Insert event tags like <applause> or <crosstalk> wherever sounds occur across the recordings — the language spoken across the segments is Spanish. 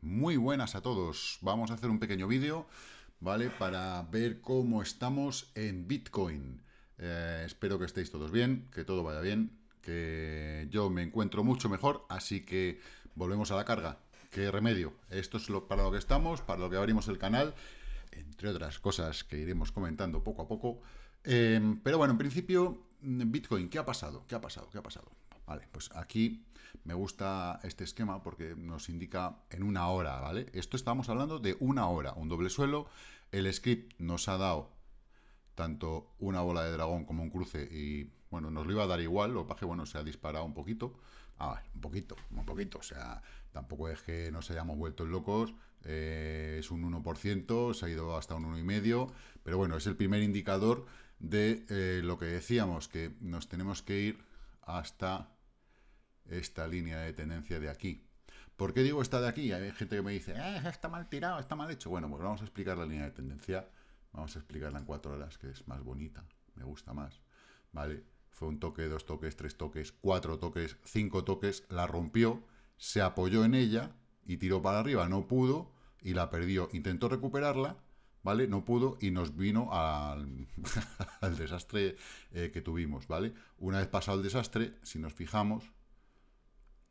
Muy buenas a todos. Vamos a hacer un pequeño vídeo, ¿vale? Para ver cómo estamos en Bitcoin. Eh, espero que estéis todos bien, que todo vaya bien, que yo me encuentro mucho mejor, así que volvemos a la carga. ¿Qué remedio? Esto es lo, para lo que estamos, para lo que abrimos el canal, entre otras cosas que iremos comentando poco a poco. Eh, pero bueno, en principio, mm, Bitcoin, ¿qué ha pasado? ¿Qué ha pasado? ¿Qué ha pasado? Vale, pues aquí me gusta este esquema porque nos indica en una hora, ¿vale? Esto estamos hablando de una hora, un doble suelo. El script nos ha dado tanto una bola de dragón como un cruce y, bueno, nos lo iba a dar igual, lo que bueno, se ha disparado un poquito. A ah, ver, un poquito, un poquito, o sea, tampoco es que nos hayamos vuelto locos, eh, es un 1%, se ha ido hasta un 1,5%, pero bueno, es el primer indicador de eh, lo que decíamos, que nos tenemos que ir hasta esta línea de tendencia de aquí. ¿Por qué digo esta de aquí? Hay gente que me dice, eh, está mal tirado, está mal hecho. Bueno, pues vamos a explicar la línea de tendencia. Vamos a explicarla en cuatro horas, que es más bonita. Me gusta más. ¿Vale? Fue un toque, dos toques, tres toques, cuatro toques, cinco toques. La rompió, se apoyó en ella y tiró para arriba. No pudo y la perdió. Intentó recuperarla, ¿vale? No pudo y nos vino al, <laughs> desastre eh, que tuvimos, ¿vale? Una vez pasado el desastre, si nos fijamos,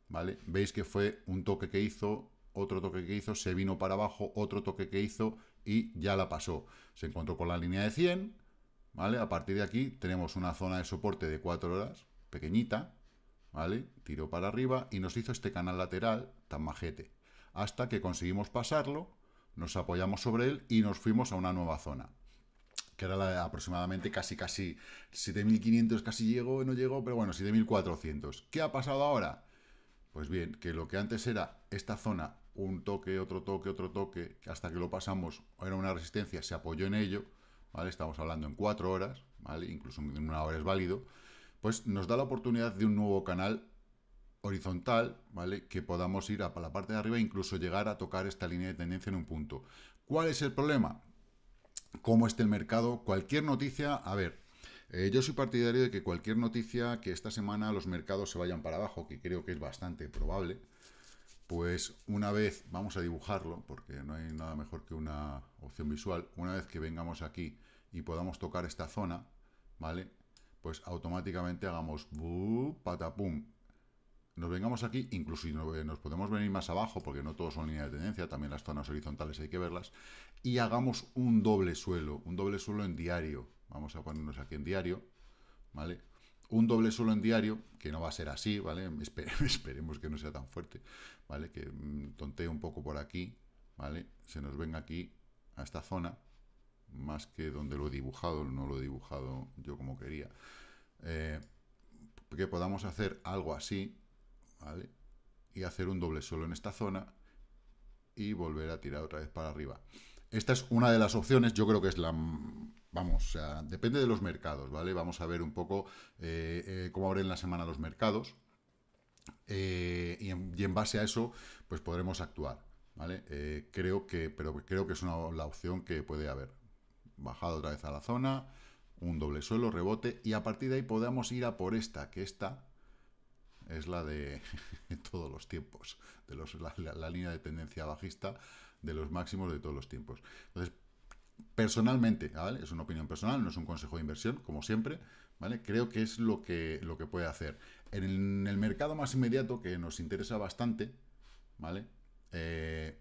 ¿vale? Veis que fue un toque que hizo, otro toque que hizo, se vino para abajo, otro toque que hizo y ya la pasó. Se encontró con la línea de 100, ¿vale? A partir de aquí tenemos una zona de soporte de 4 horas, pequeñita, ¿vale? Tiró para arriba y nos hizo este canal lateral tan majete. Hasta que conseguimos pasarlo, nos apoyamos sobre él y nos fuimos a una nueva zona que era la de aproximadamente casi, casi 7.500, casi llegó, no llegó, pero bueno, 7.400. ¿Qué ha pasado ahora? Pues bien, que lo que antes era esta zona, un toque, otro toque, otro toque, hasta que lo pasamos, era una resistencia, se apoyó en ello, ¿vale? Estamos hablando en cuatro horas, ¿vale? Incluso en una hora es válido. Pues nos da la oportunidad de un nuevo canal horizontal, ¿vale? Que podamos ir a la parte de arriba e incluso llegar a tocar esta línea de tendencia en un punto. ¿Cuál es el problema? ¿Cómo está el mercado? Cualquier noticia, a ver, eh, yo soy partidario de que cualquier noticia que esta semana los mercados se vayan para abajo, que creo que es bastante probable, pues una vez, vamos a dibujarlo, porque no hay nada mejor que una opción visual, una vez que vengamos aquí y podamos tocar esta zona, ¿vale? Pues automáticamente hagamos patapum. Nos vengamos aquí, incluso eh, nos podemos venir más abajo, porque no todos son líneas de tendencia, también las zonas horizontales hay que verlas, y hagamos un doble suelo, un doble suelo en diario, Vamos a ponernos aquí en diario, ¿vale? Un doble solo en diario, que no va a ser así, ¿vale? <laughs> esperemos que no sea tan fuerte, ¿vale? Que mm, tontee un poco por aquí, ¿vale? Se nos venga aquí a esta zona, más que donde lo he dibujado, no lo he dibujado yo como quería. Eh, que podamos hacer algo así, ¿vale? Y hacer un doble solo en esta zona y volver a tirar otra vez para arriba. Esta es una de las opciones, yo creo que es la Vamos, o sea, depende de los mercados, ¿vale? Vamos a ver un poco eh, eh, cómo abren la semana los mercados eh, y, en, base a eso, pues podremos actuar, ¿vale? creo que, pero creo que es una, la opción que puede haber. Bajado otra vez a la zona, un doble suelo, rebote, y a partir de ahí podamos ir a por esta, que esta es la de <laughs> todos los tiempos, de la línea de tendencia bajista de los máximos de todos los tiempos. Entonces, personalmente, ¿vale? Es una opinión personal, no es un consejo de inversión, como siempre, ¿vale? Creo que es lo que, lo que puede hacer. En el, mercado más inmediato, que nos interesa bastante, ¿vale? Eh,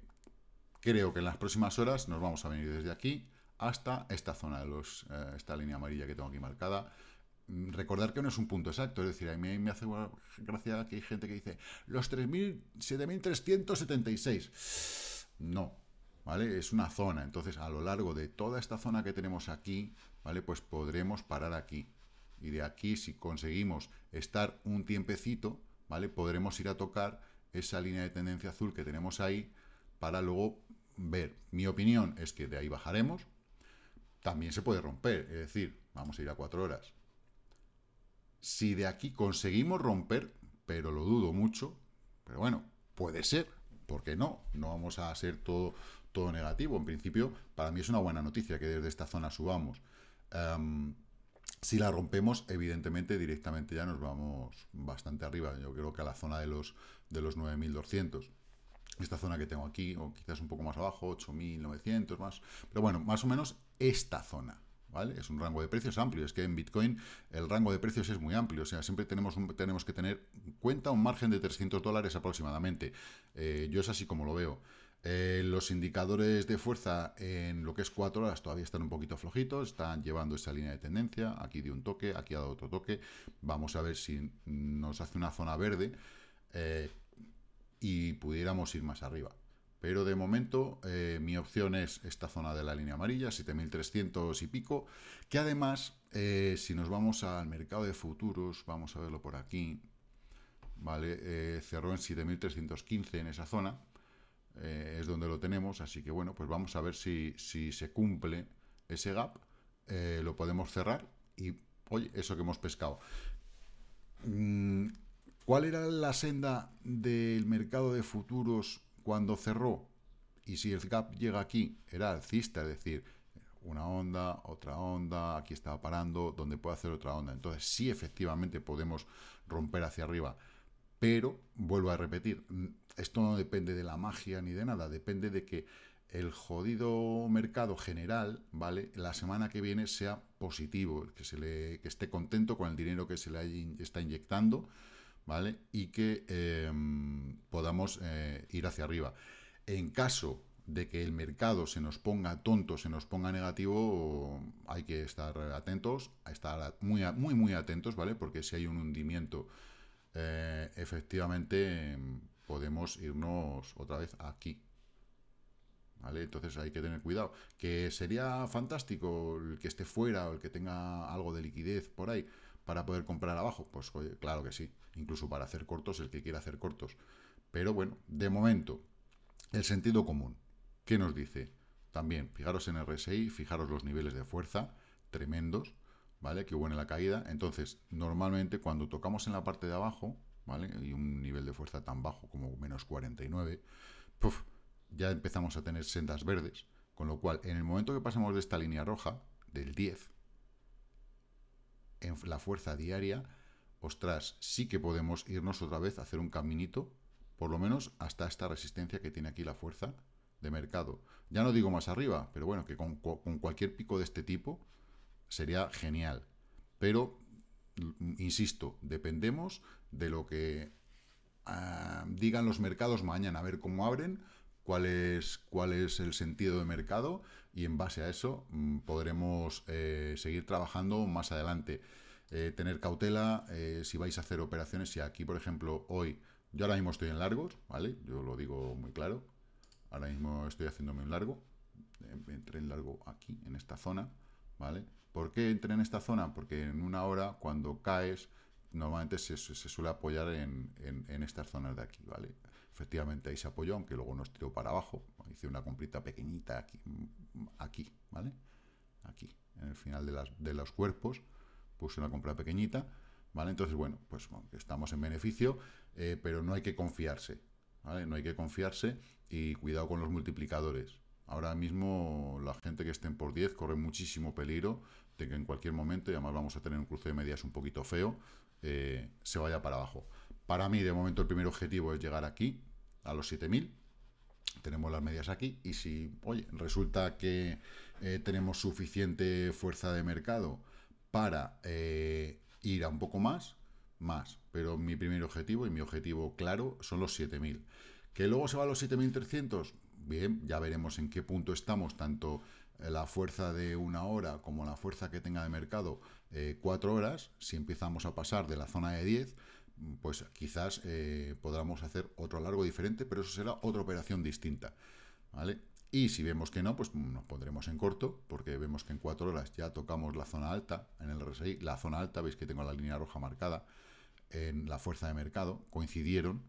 creo que en las próximas horas nos vamos a venir desde aquí hasta esta zona de los, eh, esta línea amarilla que tengo aquí marcada, mm, recordar que no es un punto exacto, es decir, a mí me hace gracia que hay gente que dice los 3.000, 7.376. No, ¿vale? Es una zona, entonces a lo largo de toda esta zona que tenemos aquí, ¿vale? Pues podremos parar aquí. Y de aquí, si conseguimos estar un tiempecito, ¿vale? Podremos ir a tocar esa línea de tendencia azul que tenemos ahí para luego ver. Mi opinión es que de ahí bajaremos. También se puede romper, es decir, vamos a ir a cuatro horas. Si de aquí conseguimos romper, pero lo dudo mucho, pero bueno, puede ser, ¿por qué no? No vamos a ser todo, todo negativo. En principio, para mí es una buena noticia que desde esta zona subamos. Em, si la rompemos, evidentemente, directamente ya nos vamos bastante arriba. Yo creo que a la zona de los, de los 9.200. Esta zona que tengo aquí, o quizás un poco más abajo, 8.900 más. Pero bueno, más o menos esta zona. ¿Vale? Es un rango de precios amplio. Es que en Bitcoin el rango de precios es muy amplio. O sea, siempre tenemos, tenemos que tener en cuenta un margen de 300 dólares aproximadamente. Eh, yo es así como lo veo. Eh, los indicadores de fuerza en lo que es 4 horas todavía están un poquito flojitos, están llevando esa línea de tendencia, aquí dio un toque, aquí ha dado otro toque, vamos a ver si nos hace una zona verde eh, y pudiéramos ir más arriba. Pero de momento eh, mi opción es esta zona de la línea amarilla, 7300 y pico, que además si nos vamos al mercado de futuros, vamos a verlo por aquí, vale cerró en 7315 en esa zona, eh, es donde lo tenemos, así que bueno, pues vamos a ver si, si se cumple ese gap, eh, lo podemos cerrar y, oye, eso que hemos pescado. Mm, ¿Cuál era la senda del mercado de futuros cuando cerró? Y si el gap llega aquí, era alcista, es decir, una onda, otra onda, aquí estaba parando, donde puede hacer otra onda. Entonces si efectivamente podemos romper hacia arriba pero, vuelvo a repetir, esto no depende de la magia ni de nada, depende de que el jodido mercado general, ¿vale? La semana que viene sea positivo, que, se le, esté contento con el dinero que se le está inyectando, ¿vale? Y que em, podamos eh, ir hacia arriba. En caso de que el mercado se nos ponga tonto, se nos ponga negativo, hay que estar atentos, estar muy, muy, muy atentos, ¿vale? Porque si hay un hundimiento eh, efectivamente em, podemos irnos otra vez aquí. ¿Vale? Entonces hay que tener cuidado. Que sería fantástico el que esté fuera o el que tenga algo de liquidez por ahí para poder comprar abajo. Pues claro que sí. Incluso para hacer cortos, el que quiera hacer cortos. Pero bueno, de momento, el sentido común. ¿Qué nos dice? También, fijaros en RSI, fijaros los niveles de fuerza, tremendos. ¿vale? Que buena la caída. Entonces, normalmente cuando tocamos en la parte de abajo, ¿vale? Y un nivel de fuerza tan bajo como menos 49, puff, ya empezamos a tener sendas verdes. Con lo cual, en el momento que pasemos de esta línea roja, del 10, en la fuerza diaria, ostras, sí que podemos irnos otra vez a hacer un caminito, por lo menos hasta esta resistencia que tiene aquí la fuerza de mercado. Ya no digo más arriba, pero bueno, que con cualquier pico de este tipo, sería genial. Pero, insisto, dependemos de lo que ah, digan los mercados mañana, a ver cómo abren, cuál es, cuál es el sentido de mercado y en base a eso mm, podremos eh, seguir trabajando más adelante. Eh, tener cautela eh, si vais a hacer operaciones, si aquí, por ejemplo, hoy, yo ahora mismo estoy en largos, ¿vale? Yo lo digo muy claro, ahora mismo estoy haciéndome un largo, entré en largo aquí, en esta zona, ¿vale? ¿Por qué entré en esta zona? Porque en una hora, cuando caes, normalmente se, suele apoyar en, estas zonas de aquí, ¿vale? Efectivamente ahí se apoyó, aunque luego nos tiró para abajo. Hice una comprita pequeñita aquí, aquí ¿vale? Aquí, en el final de, los cuerpos, puse una compra pequeñita, ¿vale? Entonces, bueno, pues estamos en beneficio, eh, pero no hay que confiarse, No hay que confiarse y cuidado con los multiplicadores, Ahora mismo la gente que estén por 10 corre muchísimo peligro de que en cualquier momento, y además vamos a tener un cruce de medias un poquito feo, eh, se vaya para abajo. Para mí, de momento, el primer objetivo es llegar aquí, a los 7000. Tenemos las medias aquí y si, oye, resulta que eh, tenemos suficiente fuerza de mercado para eh, ir a un poco más, más. Pero mi primer objetivo y mi objetivo claro son los 7000. ¿Que luego se va a los 7300? Bien, ya veremos en qué punto estamos, tanto eh, la fuerza de una hora como la fuerza que tenga de mercado eh, cuatro horas. Si empezamos a pasar de la zona de 10, pues quizás eh, podamos hacer otro largo diferente, pero eso será otra operación distinta. ¿Vale? Y si vemos que no, pues nos pondremos en corto, porque vemos que en cuatro horas ya tocamos la zona alta en el RSI. La zona alta, veis que tengo la línea roja marcada en la fuerza de mercado, coincidieron,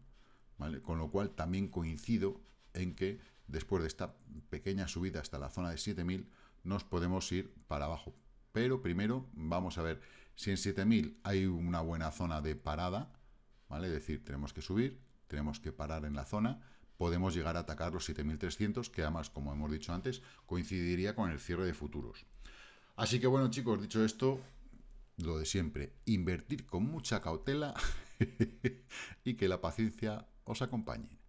¿vale? Con lo cual también coincido en que después de esta pequeña subida hasta la zona de 7000 nos podemos ir para abajo. Pero primero vamos a ver si en 7000 hay una buena zona de parada, ¿vale? Es decir, tenemos que subir, tenemos que parar en la zona, podemos llegar a atacar los 7300, que además, como hemos dicho antes, coincidiría con el cierre de futuros. Así que bueno, chicos, dicho esto, lo de siempre, invertir con mucha cautela <laughs> y que la paciencia os acompañe.